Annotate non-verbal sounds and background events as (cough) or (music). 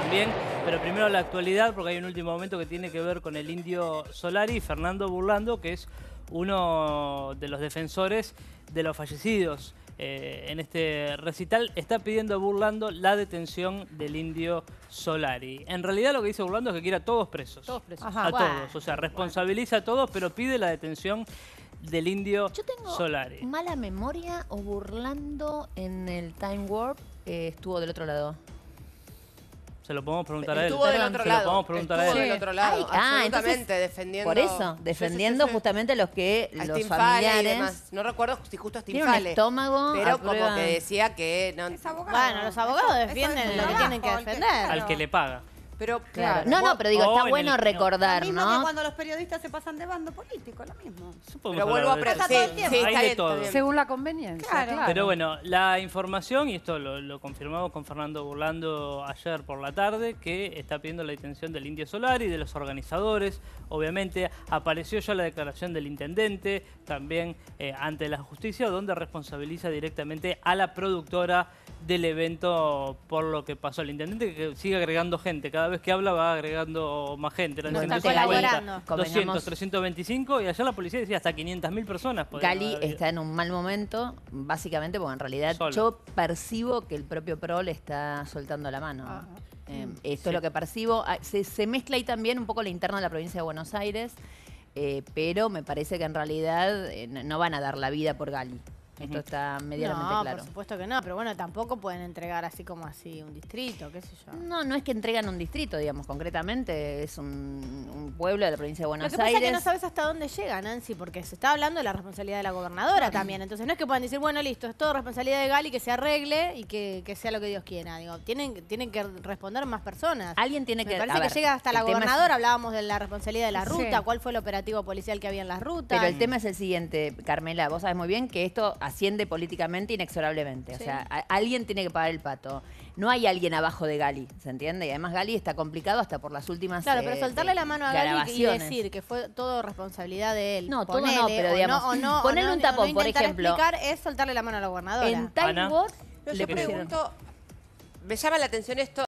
también. Pero primero la actualidad, porque hay un último momento que tiene que ver con el indio Solari, Fernando Burlando, que es uno de los defensores de los fallecidos eh, en este recital, está pidiendo Burlando la detención del indio Solari. En realidad lo que dice Burlando es que quiere a todos presos. a todos. O sea, responsabiliza a todos, pero pide la detención del indio Yo Solari. mala memoria o Burlando en el Time Warp eh, estuvo del otro lado. Se lo podemos preguntar a él. se Lo podemos preguntar a él. del otro lado, ah, absolutamente, defendiendo... Por eso, defendiendo justamente los que a los familiares... No recuerdo si justo a Tiene un estómago Pero como que decía que... Bueno, los abogados defienden lo que tienen que defender. Al que le paga. Pero claro. No, no, pero digo, está bueno recordar, lo mismo ¿no? cuando los periodistas se pasan de bando político, lo mismo. Supongo pero vuelvo a preguntar. Sí, sí, Según la conveniencia. Claro. Pero bueno, la información, y esto lo, confirmamos con Fernando Burlando ayer por la tarde, que está pidiendo la detención del Indio Solar y de los organizadores. Obviamente, apareció ya la declaración del intendente, también eh, ante la justicia, donde responsabiliza directamente a la productora del evento por lo que pasó. El intendente que sigue agregando gente cada cada vez que habla va agregando más gente. 200, 325 y allá la policía decía hasta mil personas. Gali está en un mal momento, básicamente porque en realidad yo percibo que el propio PRO le está soltando la mano. Ah, em, esto es lo que percibo. Ah, se, mezcla ahí también un poco la interna de la provincia de Buenos Aires. Eh, pero me parece que en realidad eh, no van a dar la vida por Gali. Esto está medianamente no, Por supuesto que no, pero bueno, tampoco pueden entregar así como así un distrito, qué sé yo. No, no es que entregan un distrito, digamos, concretamente. Es un, pueblo de la provincia de Buenos Aires. Lo que pasa es que no sabes hasta dónde llega, Nancy, porque se está hablando de la responsabilidad de la gobernadora (clears throat) también. Entonces no es que puedan decir, bueno, listo, es todo responsabilidad de Gali que se arregle y que, sea lo que Dios quiera. Digo, tienen, tienen que responder más personas. Alguien tiene Me que... parece que llega hasta la gobernadora. Hablábamos de la responsabilidad de la ruta, cuál fue el operativo policial que había en la ruta. Pero el tema es el siguiente, Carmela. Vos sabes muy bien que esto asciende políticamente inexorablemente. O sea, alguien tiene que pagar el pato. No hay alguien abajo de Gali, ¿se entiende? Y además Gali está complicado hasta por las últimas. Claro, pero eh, soltarle la mano a Gali y decir que fue todo responsabilidad de él. No, todo no, pero digamos. ponerle un tapón, por ejemplo. explicar es soltarle la mano a la gobernadora. En Lo Yo pregunto, me llama la atención esto.